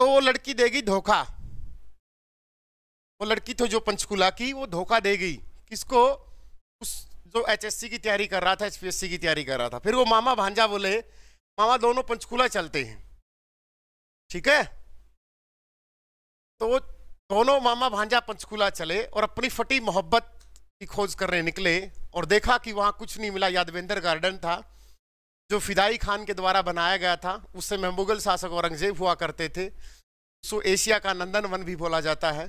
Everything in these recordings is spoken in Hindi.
तो वो लड़की देगी धोखा वो लड़की तो जो पंचकुला की वो धोखा देगी किसको उस जो एचएससी की तैयारी कर रहा था एचपीएससी की तैयारी कर रहा था फिर वो मामा भांजा बोले मामा दोनों पंचकुला चलते हैं ठीक है तो वो दोनों मामा भांजा पंचकुला चले और अपनी फटी मोहब्बत की खोज करने निकले और देखा कि वहां कुछ नहीं मिला यादवेंद्र गार्डन था जो फिदाई खान के द्वारा बनाया गया था उससे मुगल शासक औरंगजेब हुआ करते थे सो एशिया का नंदन वन भी बोला जाता है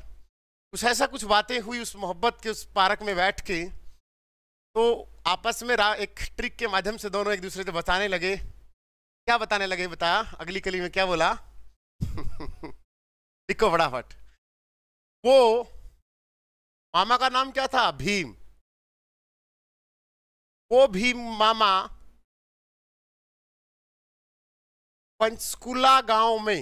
कुछ ऐसा कुछ बातें हुई उस मोहब्बत के उस पार्क में बैठ के तो आपस में रा एक ट्रिक के माध्यम से दोनों एक दूसरे से बताने लगे क्या बताने लगे बताया अगली कली में क्या बोला लिखो फटाफट वो मामा का नाम क्या था भीम वो भीम मामा पंचकुला गांव में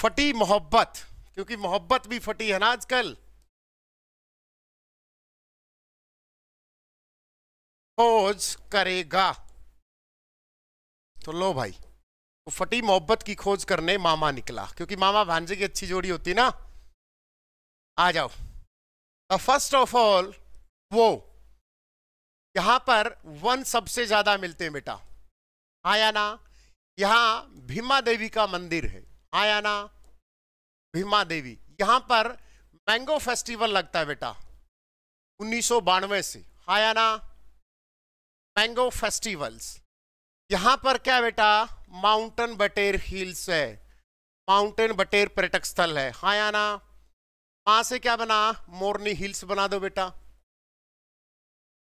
फटी मोहब्बत क्योंकि मोहब्बत भी फटी है ना आजकल खोज करेगा तो लो भाई वो तो फटी मोहब्बत की खोज करने मामा निकला क्योंकि मामा भांजे की अच्छी जोड़ी होती ना आ जाओ फर्स्ट ऑफ ऑल वो यहां पर वन सबसे ज्यादा मिलते हैं बेटा आया ना यहां भीमा देवी का मंदिर है आया ना भीमा देवी यहाँ पर मैंगो फेस्टिवल लगता है बेटा उन्नीस से आया ना मैंगो फेस्टिवल्स यहां पर क्या बेटा माउंटेन बटेर हिल्स है माउंटेन बटेर पर्यटक स्थल है आया ना वहां से क्या बना मोरनी हिल्स बना दो बेटा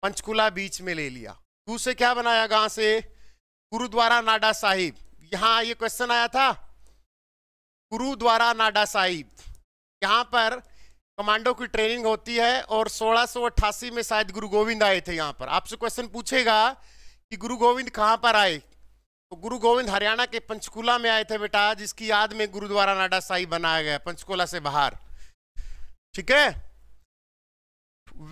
पंचकुला बीच में ले लिया दूसरे से क्या बनाया गांव से गुरुद्वारा नाडा साहिब यहां ये क्वेश्चन आया था गुरुद्वारा नाडा साहिब यहां पर कमांडो की ट्रेनिंग होती है और सोलह में शायद गुरु गोविंद आए थे यहां पर आपसे क्वेश्चन पूछेगा कि गुरु गोविंद कहां पर आए तो गुरु गोविंद हरियाणा के पंचकुला में आए थे बेटा जिसकी याद में गुरुद्वारा नाडा साहिब बनाया गया पंचकुला से बाहर ठीक है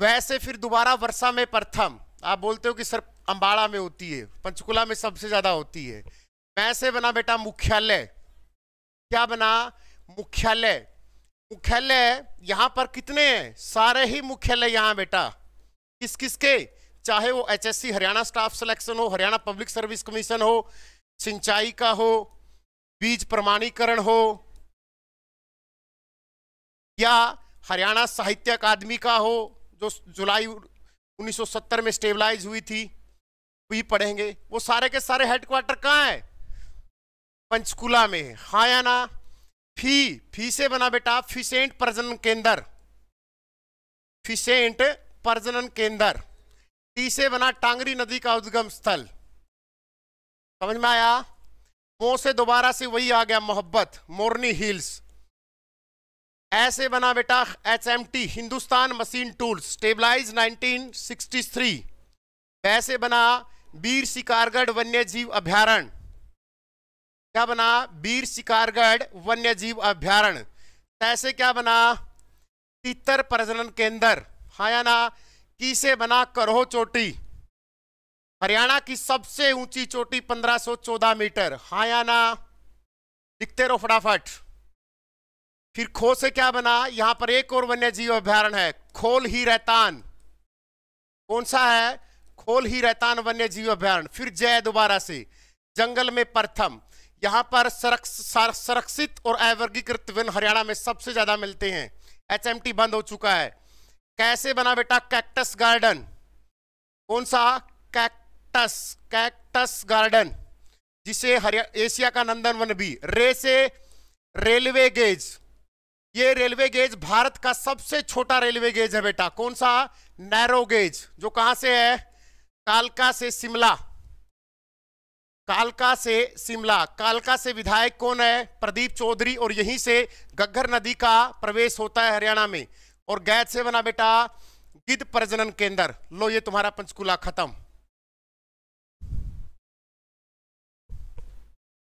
वैसे फिर दोबारा वर्षा में प्रथम आप बोलते हो कि सर अम्बाड़ा में होती है पंचकुला में सबसे ज्यादा होती है वैसे बना बेटा मुख्यालय क्या बना मुख्यालय मुख्यालय यहाँ पर कितने हैं सारे ही मुख्यालय यहाँ बेटा किस किस के चाहे वो एचएससी हरियाणा स्टाफ सिलेक्शन हो हरियाणा पब्लिक सर्विस कमीशन हो सिंचाई का हो बीज प्रमाणीकरण हो या हरियाणा साहित्य अकादमी का हो जो जुलाई 1970 में स्टेबलाइज हुई थी भी पढ़ेंगे वो सारे के सारे हेडक्वार्टर कहाँ है पंचकुला में हाँ या ना फी फी से बना बेटा फिसेंट प्रजनन केंद्र फिसेंट प्रजनन केंद्र टी से बना टांगरी नदी का उद्गम स्थल समझ में आया मोह से दोबारा से वही आ गया मोहब्बत मोरनी हिल्स ऐसे बना बेटा HMT Hindustan machine tools established 1963 वैसे बना बीर शिकारगढ़ वन्य जीव अभ्यारण क्या बना बीर शिकारगढ़ वन्य जीव अभ्यारण तैसे क्या बना तीतर प्रजनन केंद्र हाया या ना किसे बना करो चोटी हरियाणा की सबसे ऊंची चोटी 1514 मीटर हाँ या ना दिखते रहो फटाफट फिर खो से क्या बना यहां पर एक और वन्य जीव अभ्यारण है खोल ही रैतान कौन सा है खोल ही रैतान वन्य जीव अभ्यारण फिर जय दोबारा से जंगल में प्रथम यहां पर संरक्षित और अवर्गीकृत वन हरियाणा में सबसे ज्यादा मिलते हैं एचएमटी बंद हो चुका है कैसे बना बेटा कैक्टस गार्डन कौन सा कैक्टस कैक्टस गार्डन जिसे हरिया एशिया का नंदन वन भी रे से रेलवे गेज ये रेलवे गेज भारत का सबसे छोटा रेलवे गेज है बेटा कौन सा नैरो गेज जो कहां से है कालका से शिमला कालका से शिमला कालका से विधायक कौन है प्रदीप चौधरी और यहीं से गग्घर नदी का प्रवेश होता है हरियाणा में और गैद से बना बेटा गिद्ध प्रजनन केंद्र लो ये तुम्हारा पंचकूला खत्म